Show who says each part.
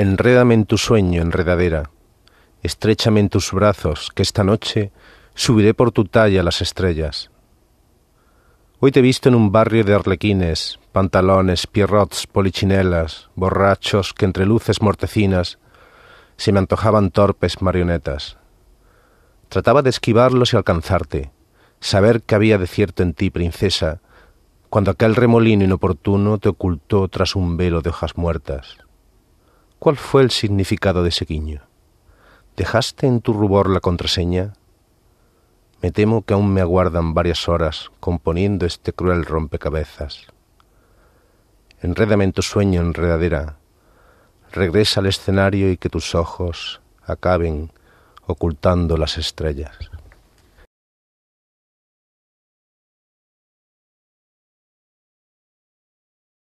Speaker 1: Enrédame en tu sueño, enredadera. Estréchame en tus brazos, que esta noche subiré por tu talla a las estrellas. Hoy te he visto en un barrio de arlequines, pantalones, pierrots, polichinelas, borrachos que entre luces mortecinas se me antojaban torpes marionetas. Trataba de esquivarlos y alcanzarte, saber que había de cierto en ti, princesa, cuando aquel remolino inoportuno te ocultó tras un velo de hojas muertas. ¿Cuál fue el significado de ese guiño? ¿Dejaste en tu rubor la contraseña? Me temo que aún me aguardan varias horas componiendo este cruel rompecabezas. Enrédame tu sueño enredadera. Regresa al escenario y que tus ojos acaben ocultando las estrellas.